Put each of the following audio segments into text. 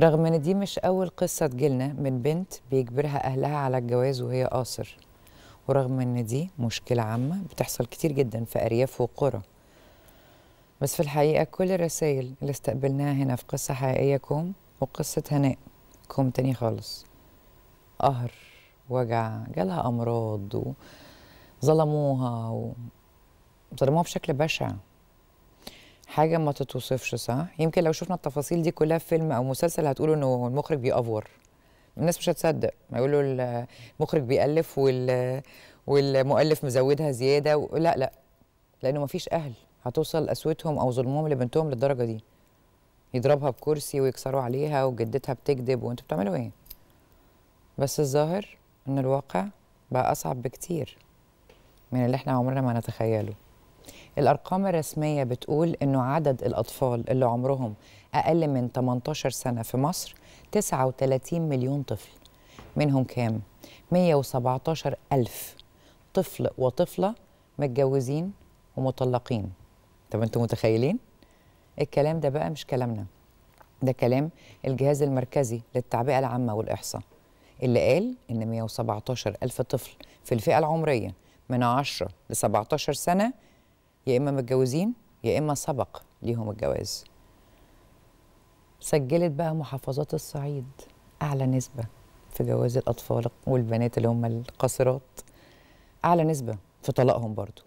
رغم ان دي مش اول قصه تجيلنا من بنت بيجبرها اهلها على الجواز وهي قاصر ورغم ان دي مشكله عامه بتحصل كتير جدا في ارياف وقرى بس في الحقيقه كل الرسائل اللي استقبلناها هنا في قصه حقيقيه كوم وقصه هناء كوم تاني خالص قهر وجع جالها امراض وظلموها وظلموها ظلموها بشكل بشع حاجه ما تتوصفش صح يمكن لو شفنا التفاصيل دي كلها في فيلم او مسلسل هتقولوا انه المخرج بيأفور الناس مش هتصدق ما يقولوا المخرج بيألف وال والمؤلف مزودها زياده و... لا لا لانه ما فيش اهل هتوصل قسوتهم او ظلمهم لبنتهم للدرجه دي يضربها بكرسي ويكسروا عليها وجدتها بتكذب وانتوا بتعملوا ايه بس الظاهر ان الواقع بقى اصعب بكتير من اللي احنا عمرنا ما نتخيله الأرقام الرسمية بتقول أنه عدد الأطفال اللي عمرهم أقل من 18 سنة في مصر 39 مليون طفل منهم كام؟ 117 ألف طفل وطفلة متجوزين ومطلقين طب أنتم متخيلين؟ الكلام ده بقى مش كلامنا ده كلام الجهاز المركزي للتعبئة العامة والإحصاء اللي قال إن 117 ألف طفل في الفئة العمرية من 10 ل 17 سنة يا إما متجوزين يا إما سبق ليهم الجواز سجلت بقى محافظات الصعيد أعلى نسبة في جواز الأطفال والبنات اللي هم القاصرات أعلى نسبة في طلاقهم برضو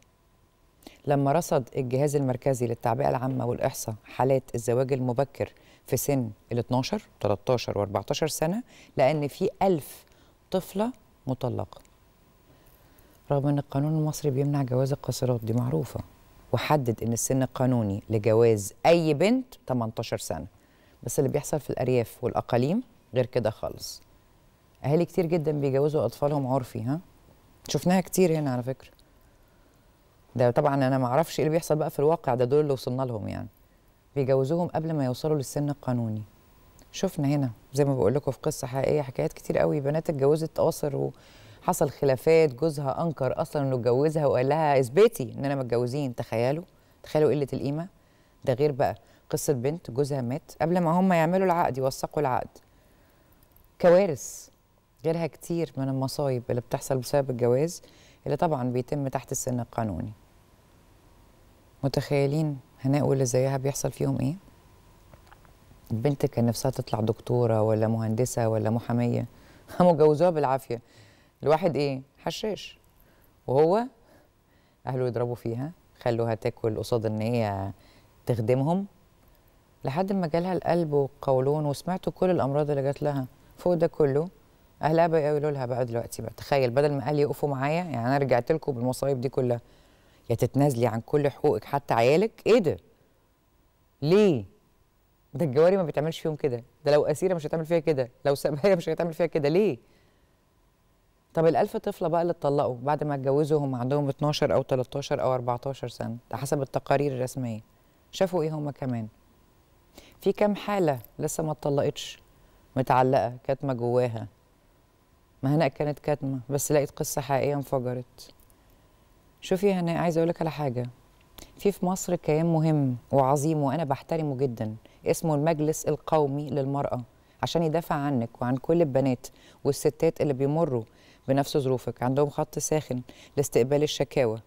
لما رصد الجهاز المركزي للتعبئة العامة والإحصاء حالات الزواج المبكر في سن ال 12 13 و 14 سنة لأن في 1000 طفلة مطلقة رغم أن القانون المصري بيمنع جواز القاصرات دي معروفة وحدد ان السن القانوني لجواز اي بنت 18 سنه بس اللي بيحصل في الارياف والاقاليم غير كده خالص اهالي كتير جدا بيجوزوا اطفالهم عرفي ها شفناها كتير هنا على فكره ده طبعا انا ما اعرفش ايه اللي بيحصل بقى في الواقع ده دول اللي وصلنا لهم يعني بيجوزوهم قبل ما يوصلوا للسن القانوني شفنا هنا زي ما بقول لكم في قصه حقيقيه حكايات كتير قوي بنات اتجوزت قاصر و... حصل خلافات جوزها انكر اصلا انه اتجوزها وقال لها اثبتي اننا متجوزين تخيلوا تخيلوا قله القيمه ده غير بقى قصه بنت جوزها مات قبل ما هم يعملوا العقد يوثقوا العقد كوارث غيرها كتير من المصايب اللي بتحصل بسبب الجواز اللي طبعا بيتم تحت السن القانوني متخيلين هناء واللي زيها بيحصل فيهم ايه البنت كان نفسها تطلع دكتوره ولا مهندسه ولا محاميه هم جوزوها بالعافيه الواحد ايه حشاش وهو اهله يضربوا فيها خلوها تاكل قصاد ان هي تخدمهم لحد ما جالها القلب والقولون وسمعتوا كل الامراض اللي جات لها فوق ده كله اهلها بقى يقولوا لها بقى دلوقتي بقى تخيل بدل ما اهلي يقفوا معايا يعني انا رجعت لكم بالمصايب دي كلها يا تتنازلي عن كل حقوقك حتى عيالك ايه ده ليه ده الجواري ما بتعملش فيهم كده ده لو اسيره مش هتعمل فيها كده لو سبايا مش هتعمل فيها كده ليه طب ال1000 طفله بقى اللي اتطلقوا بعد ما اتجوزوا هم عندهم 12 او 13 او 14 سنه ده حسب التقارير الرسميه شافوا ايه هم كمان في كام حاله لسه ما اتطلقتش متعلقه كاتمه جواها ما هنا كانت كاتمه بس لقيت قصه حقيقيه انفجرت شوفي يا هناء عايزه اقول لك على حاجه في في مصر كيان مهم وعظيم وانا بحترمه جدا اسمه المجلس القومي للمراه عشان يدافع عنك وعن كل البنات والستات اللي بيمروا بنفس ظروفك عندهم خط ساخن لاستقبال الشكاوى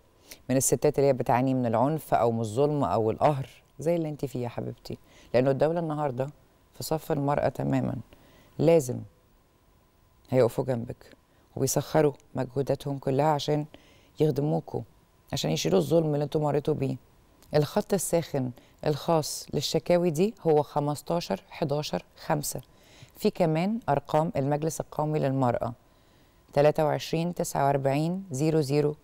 من الستات اللي هي بتعاني من العنف او من الظلم او القهر زي اللي انت فيه يا حبيبتي لانه الدوله النهارده في صف المراه تماما لازم هيقفوا جنبك وبيسخروا مجهوداتهم كلها عشان يخدموكوا عشان يشيلوا الظلم اللي انتوا مريتوا بيه الخط الساخن الخاص للشكاوي دي هو 15 11 5 في كمان ارقام المجلس القومي للمراه 23 49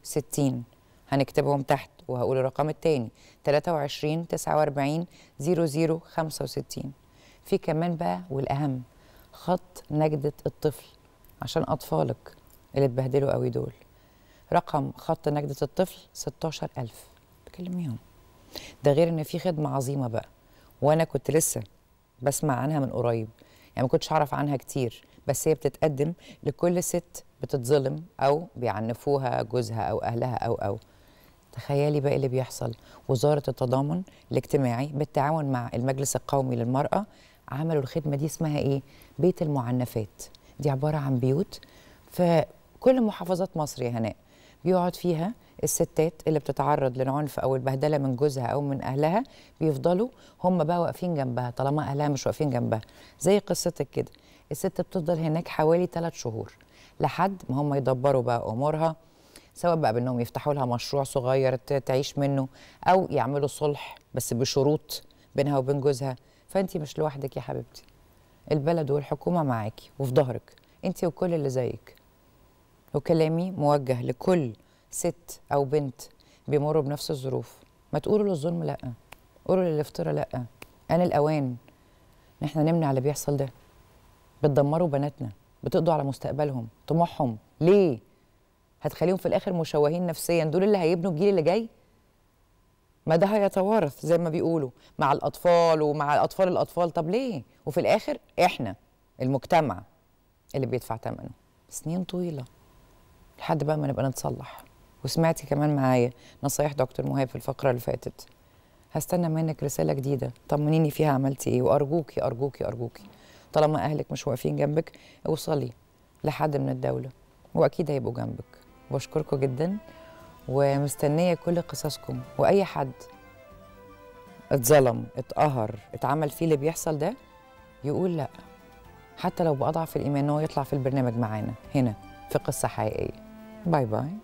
0060 هنكتبهم تحت وهقول الرقم التاني 23 49 0065 في كمان بقى والأهم خط نجدة الطفل عشان أطفالك اللي اتبهدلوا قوي دول رقم خط نجدة الطفل 16000 بكلميهم ده غير ان في خدمة عظيمة بقى وانا كنت لسه بسمع عنها من قريب يعني ما كنتش اعرف عنها كتير بس هي بتتقدم لكل ست بتتظلم او بيعنفوها جوزها او اهلها او او تخيلي بقى اللي بيحصل وزاره التضامن الاجتماعي بالتعاون مع المجلس القومي للمراه عملوا الخدمه دي اسمها ايه بيت المعنفات دي عباره عن بيوت في كل محافظات مصر يا هناء بيقعد فيها الستات اللي بتتعرض للعنف او البهدله من جوزها او من اهلها بيفضلوا هم بقى واقفين جنبها طالما اهلها مش واقفين جنبها زي قصتك كده الست بتفضل هناك حوالي ثلاث شهور لحد ما هم يدبروا بقى امورها سواء بقى بانهم يفتحوا لها مشروع صغير تعيش منه او يعملوا صلح بس بشروط بينها وبين جوزها فانت مش لوحدك يا حبيبتي البلد والحكومه معاكي وفي ظهرك انت وكل اللي زيك وكلامي موجه لكل ست او بنت بيمروا بنفس الظروف ما تقولوا للظلم لا قولوا للافتراء لا انا الاوان ان احنا نمنع اللي بيحصل ده بتدمروا بناتنا بتقضوا على مستقبلهم طموحهم ليه هتخليهم في الاخر مشوهين نفسيا دول اللي هيبنوا الجيل اللي جاي ما ده هيتوارث زي ما بيقولوا مع الاطفال ومع اطفال الاطفال طب ليه وفي الاخر احنا المجتمع اللي بيدفع ثمنه سنين طويله لحد بقى ما نبقى نتصلح وسمعتي كمان معايا نصايح دكتور مهاب في الفقره اللي فاتت هستنى منك رساله جديده طمنيني فيها عملتي ايه وارجوكي ارجوكي ارجوكي طالما اهلك مش واقفين جنبك اوصلي لحد من الدوله واكيد هيبقوا جنبك بشكركم جدا ومستنيه كل قصصكم واي حد اتظلم اتقهر اتعمل فيه اللي بيحصل ده يقول لا حتى لو باضعف الايمان هو يطلع في البرنامج معانا هنا في قصه حقيقيه باي باي